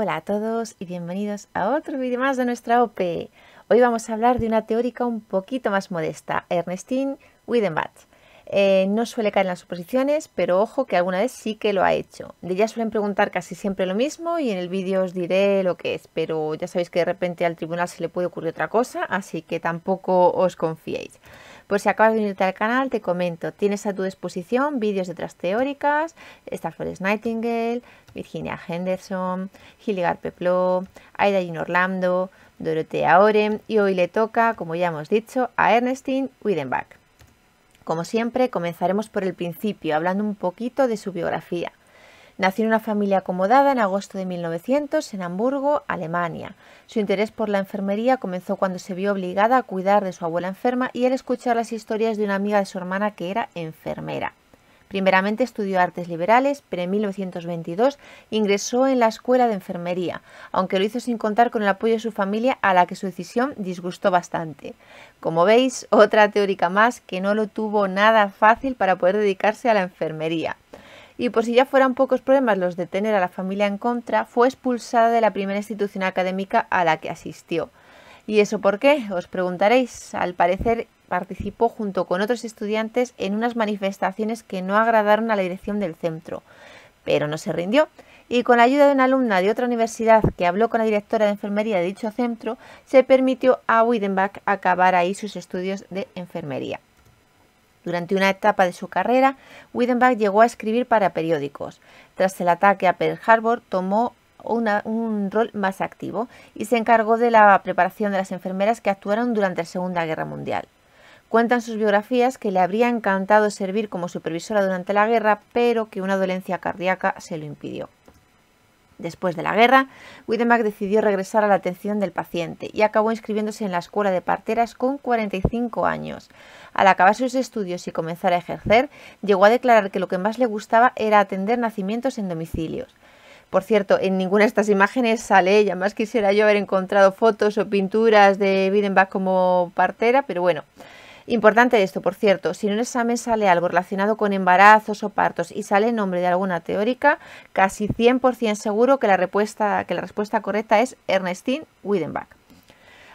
Hola a todos y bienvenidos a otro vídeo más de nuestra OPE. Hoy vamos a hablar de una teórica un poquito más modesta, Ernestine Widenbach. Eh, no suele caer en las suposiciones, pero ojo que alguna vez sí que lo ha hecho. De ella suelen preguntar casi siempre lo mismo y en el vídeo os diré lo que es, pero ya sabéis que de repente al tribunal se le puede ocurrir otra cosa, así que tampoco os confiéis. Por si acabas de unirte al canal, te comento, tienes a tu disposición vídeos de otras teóricas, Forest Nightingale, Virginia Henderson, Hildegard Pepló, Aida Jean Orlando, Dorotea Oren y hoy le toca, como ya hemos dicho, a Ernestine Widenbach. Como siempre, comenzaremos por el principio, hablando un poquito de su biografía. Nació en una familia acomodada en agosto de 1900 en Hamburgo, Alemania. Su interés por la enfermería comenzó cuando se vio obligada a cuidar de su abuela enferma y al escuchar las historias de una amiga de su hermana que era enfermera. Primeramente estudió artes liberales, pero en 1922 ingresó en la escuela de enfermería, aunque lo hizo sin contar con el apoyo de su familia a la que su decisión disgustó bastante. Como veis, otra teórica más que no lo tuvo nada fácil para poder dedicarse a la enfermería y por si ya fueran pocos problemas los de tener a la familia en contra, fue expulsada de la primera institución académica a la que asistió. ¿Y eso por qué? Os preguntaréis. Al parecer participó junto con otros estudiantes en unas manifestaciones que no agradaron a la dirección del centro, pero no se rindió y con la ayuda de una alumna de otra universidad que habló con la directora de enfermería de dicho centro, se permitió a Widenbach acabar ahí sus estudios de enfermería. Durante una etapa de su carrera, Widenbach llegó a escribir para periódicos. Tras el ataque a Pearl Harbor, tomó un rol más activo y se encargó de la preparación de las enfermeras que actuaron durante la Segunda Guerra Mundial. Cuentan sus biografías que le habría encantado servir como supervisora durante la guerra, pero que una dolencia cardíaca se lo impidió. Después de la guerra, Widemack decidió regresar a la atención del paciente y acabó inscribiéndose en la escuela de parteras con 45 años. Al acabar sus estudios y comenzar a ejercer, llegó a declarar que lo que más le gustaba era atender nacimientos en domicilios. Por cierto, en ninguna de estas imágenes sale ella, más quisiera yo haber encontrado fotos o pinturas de Widemack como partera, pero bueno. Importante esto, por cierto, si en un examen sale algo relacionado con embarazos o partos y sale el nombre de alguna teórica, casi 100% seguro que la, respuesta, que la respuesta correcta es Ernestine Widenbach.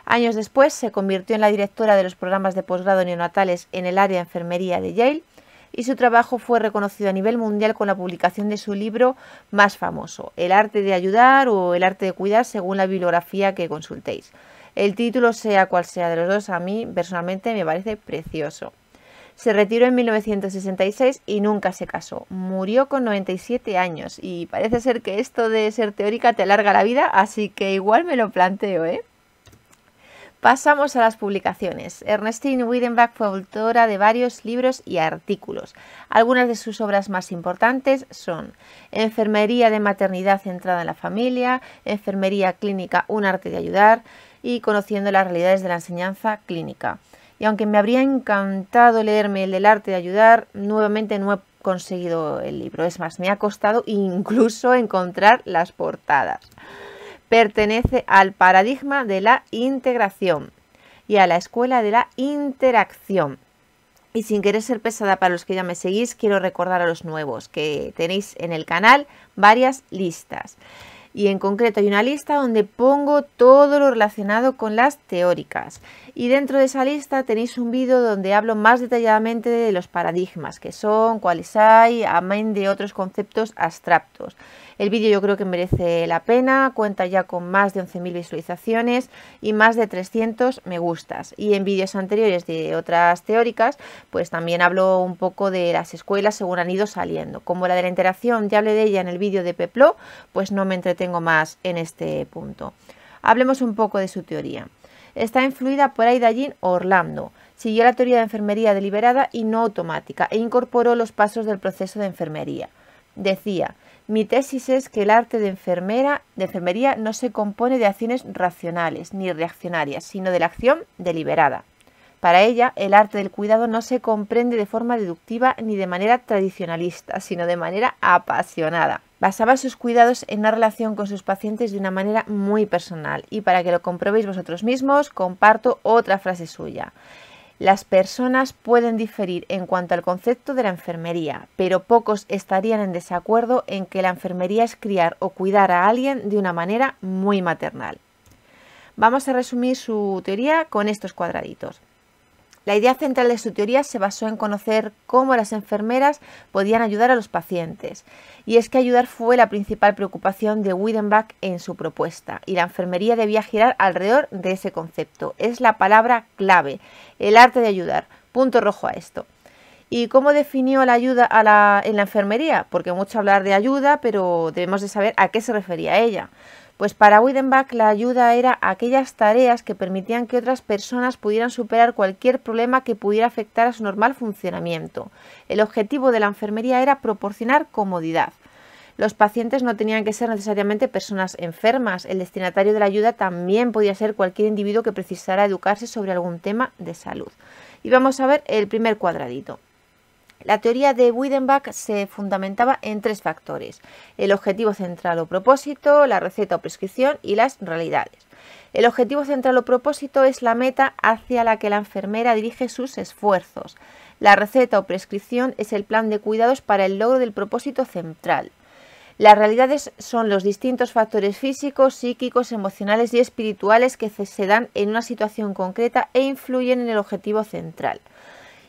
Años después se convirtió en la directora de los programas de posgrado neonatales en el área de enfermería de Yale y su trabajo fue reconocido a nivel mundial con la publicación de su libro más famoso, El arte de ayudar o El arte de cuidar, según la bibliografía que consultéis. El título, sea cual sea de los dos, a mí personalmente me parece precioso. Se retiró en 1966 y nunca se casó. Murió con 97 años y parece ser que esto de ser teórica te alarga la vida, así que igual me lo planteo, ¿eh? Pasamos a las publicaciones. Ernestine Widenbach fue autora de varios libros y artículos. Algunas de sus obras más importantes son Enfermería de maternidad centrada en la familia, Enfermería clínica, un arte de ayudar, y conociendo las realidades de la enseñanza clínica. Y aunque me habría encantado leerme el del arte de ayudar, nuevamente no he conseguido el libro. Es más, me ha costado incluso encontrar las portadas. Pertenece al paradigma de la integración y a la escuela de la interacción. Y sin querer ser pesada para los que ya me seguís, quiero recordar a los nuevos que tenéis en el canal varias listas y en concreto hay una lista donde pongo todo lo relacionado con las teóricas. Y dentro de esa lista tenéis un vídeo donde hablo más detalladamente de los paradigmas, que son, cuáles hay, amén de otros conceptos abstractos. El vídeo yo creo que merece la pena, cuenta ya con más de 11.000 visualizaciones y más de 300 me gustas. Y en vídeos anteriores de otras teóricas, pues también hablo un poco de las escuelas según han ido saliendo. Como la de la interacción ya hablé de ella en el vídeo de pepló pues no me entretengo tengo más en este punto. Hablemos un poco de su teoría. Está influida por Aida Jean Orlando. Siguió la teoría de enfermería deliberada y no automática e incorporó los pasos del proceso de enfermería. Decía, mi tesis es que el arte de, enfermera, de enfermería no se compone de acciones racionales ni reaccionarias, sino de la acción deliberada. Para ella, el arte del cuidado no se comprende de forma deductiva ni de manera tradicionalista, sino de manera apasionada. Basaba sus cuidados en una relación con sus pacientes de una manera muy personal y para que lo comprobéis vosotros mismos, comparto otra frase suya. Las personas pueden diferir en cuanto al concepto de la enfermería, pero pocos estarían en desacuerdo en que la enfermería es criar o cuidar a alguien de una manera muy maternal. Vamos a resumir su teoría con estos cuadraditos. La idea central de su teoría se basó en conocer cómo las enfermeras podían ayudar a los pacientes. Y es que ayudar fue la principal preocupación de Widenbach en su propuesta, y la enfermería debía girar alrededor de ese concepto. Es la palabra clave, el arte de ayudar. Punto rojo a esto. ¿Y cómo definió la ayuda en la enfermería? Porque mucho hablar de ayuda, pero debemos de saber a qué se refería ella. Pues para Widenbach la ayuda era aquellas tareas que permitían que otras personas pudieran superar cualquier problema que pudiera afectar a su normal funcionamiento. El objetivo de la enfermería era proporcionar comodidad. Los pacientes no tenían que ser necesariamente personas enfermas. El destinatario de la ayuda también podía ser cualquier individuo que precisara educarse sobre algún tema de salud. Y vamos a ver el primer cuadradito. La teoría de Widenbach se fundamentaba en tres factores, el objetivo central o propósito, la receta o prescripción y las realidades. El objetivo central o propósito es la meta hacia la que la enfermera dirige sus esfuerzos. La receta o prescripción es el plan de cuidados para el logro del propósito central. Las realidades son los distintos factores físicos, psíquicos, emocionales y espirituales que se dan en una situación concreta e influyen en el objetivo central.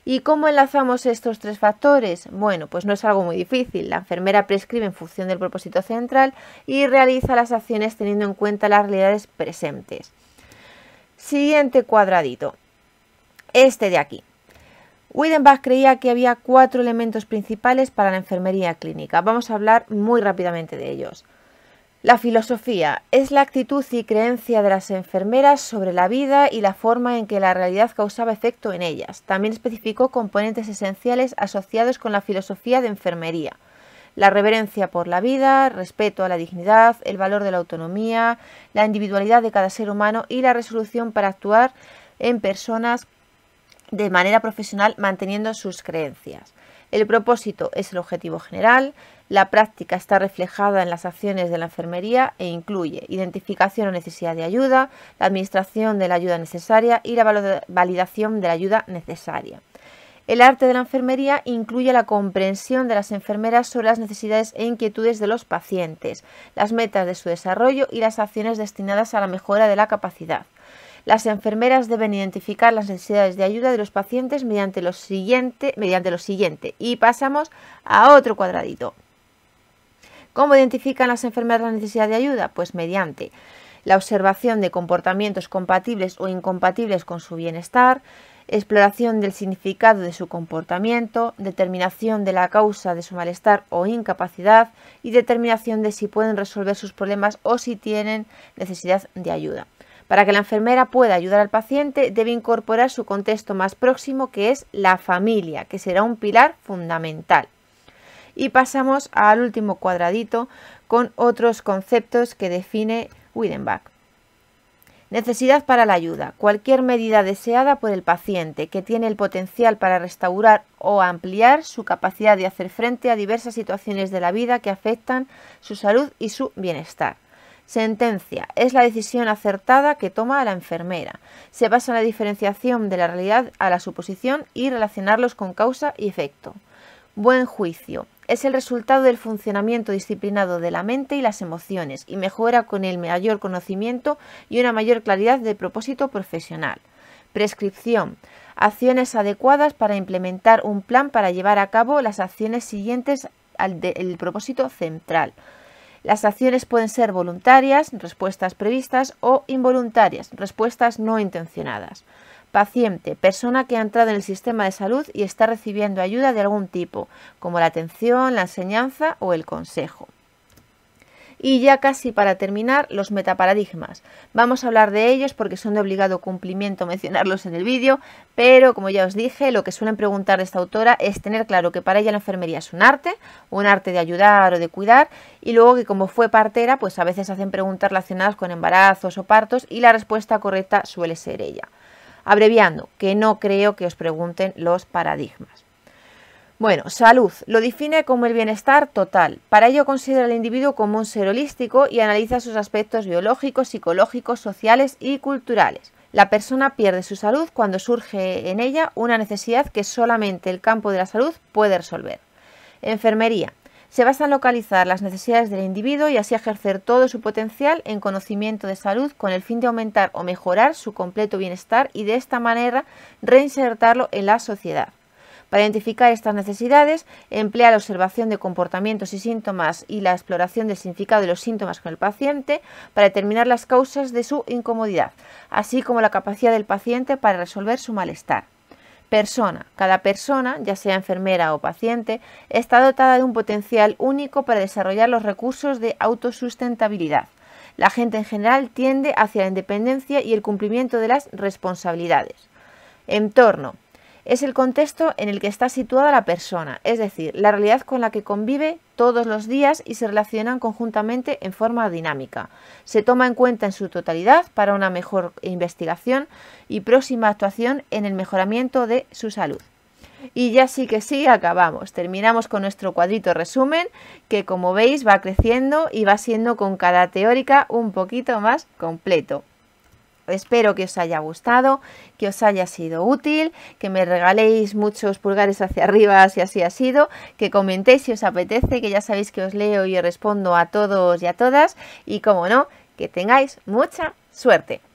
¿Y cómo enlazamos estos tres factores? Bueno, pues no es algo muy difícil. La enfermera prescribe en función del propósito central y realiza las acciones teniendo en cuenta las realidades presentes. Siguiente cuadradito. Este de aquí. Widenbach creía que había cuatro elementos principales para la enfermería clínica. Vamos a hablar muy rápidamente de ellos. La filosofía es la actitud y creencia de las enfermeras sobre la vida y la forma en que la realidad causaba efecto en ellas. También especificó componentes esenciales asociados con la filosofía de enfermería. La reverencia por la vida, respeto a la dignidad, el valor de la autonomía, la individualidad de cada ser humano y la resolución para actuar en personas de manera profesional manteniendo sus creencias. El propósito es el objetivo general, la práctica está reflejada en las acciones de la enfermería e incluye identificación o necesidad de ayuda, la administración de la ayuda necesaria y la validación de la ayuda necesaria. El arte de la enfermería incluye la comprensión de las enfermeras sobre las necesidades e inquietudes de los pacientes, las metas de su desarrollo y las acciones destinadas a la mejora de la capacidad. Las enfermeras deben identificar las necesidades de ayuda de los pacientes mediante lo siguiente, mediante Y pasamos a otro cuadradito. ¿Cómo identifican las enfermeras la necesidad de ayuda? Pues mediante la observación de comportamientos compatibles o incompatibles con su bienestar, exploración del significado de su comportamiento, determinación de la causa de su malestar o incapacidad y determinación de si pueden resolver sus problemas o si tienen necesidad de ayuda. Para que la enfermera pueda ayudar al paciente, debe incorporar su contexto más próximo, que es la familia, que será un pilar fundamental. Y pasamos al último cuadradito con otros conceptos que define Widenbach. Necesidad para la ayuda. Cualquier medida deseada por el paciente que tiene el potencial para restaurar o ampliar su capacidad de hacer frente a diversas situaciones de la vida que afectan su salud y su bienestar. Sentencia. Es la decisión acertada que toma la enfermera. Se basa en la diferenciación de la realidad a la suposición y relacionarlos con causa y efecto. Buen juicio. Es el resultado del funcionamiento disciplinado de la mente y las emociones y mejora con el mayor conocimiento y una mayor claridad de propósito profesional. Prescripción. Acciones adecuadas para implementar un plan para llevar a cabo las acciones siguientes al propósito central. Las acciones pueden ser voluntarias, respuestas previstas o involuntarias, respuestas no intencionadas. Paciente, persona que ha entrado en el sistema de salud y está recibiendo ayuda de algún tipo, como la atención, la enseñanza o el consejo. Y ya casi para terminar, los metaparadigmas. Vamos a hablar de ellos porque son de obligado cumplimiento mencionarlos en el vídeo, pero como ya os dije, lo que suelen preguntar de esta autora es tener claro que para ella la enfermería es un arte, un arte de ayudar o de cuidar, y luego que como fue partera, pues a veces hacen preguntas relacionadas con embarazos o partos y la respuesta correcta suele ser ella. Abreviando, que no creo que os pregunten los paradigmas. Bueno, salud lo define como el bienestar total. Para ello considera al individuo como un ser holístico y analiza sus aspectos biológicos, psicológicos, sociales y culturales. La persona pierde su salud cuando surge en ella una necesidad que solamente el campo de la salud puede resolver. Enfermería. Se basa en localizar las necesidades del individuo y así ejercer todo su potencial en conocimiento de salud con el fin de aumentar o mejorar su completo bienestar y de esta manera reinsertarlo en la sociedad. Para identificar estas necesidades, emplea la observación de comportamientos y síntomas y la exploración del significado de los síntomas con el paciente para determinar las causas de su incomodidad, así como la capacidad del paciente para resolver su malestar persona. Cada persona, ya sea enfermera o paciente, está dotada de un potencial único para desarrollar los recursos de autosustentabilidad. La gente en general tiende hacia la independencia y el cumplimiento de las responsabilidades. Entorno es el contexto en el que está situada la persona, es decir, la realidad con la que convive todos los días y se relacionan conjuntamente en forma dinámica. Se toma en cuenta en su totalidad para una mejor investigación y próxima actuación en el mejoramiento de su salud. Y ya sí que sí, acabamos. Terminamos con nuestro cuadrito resumen, que como veis va creciendo y va siendo con cada teórica un poquito más completo. Espero que os haya gustado, que os haya sido útil, que me regaléis muchos pulgares hacia arriba si así ha sido, que comentéis si os apetece, que ya sabéis que os leo y os respondo a todos y a todas y como no, que tengáis mucha suerte.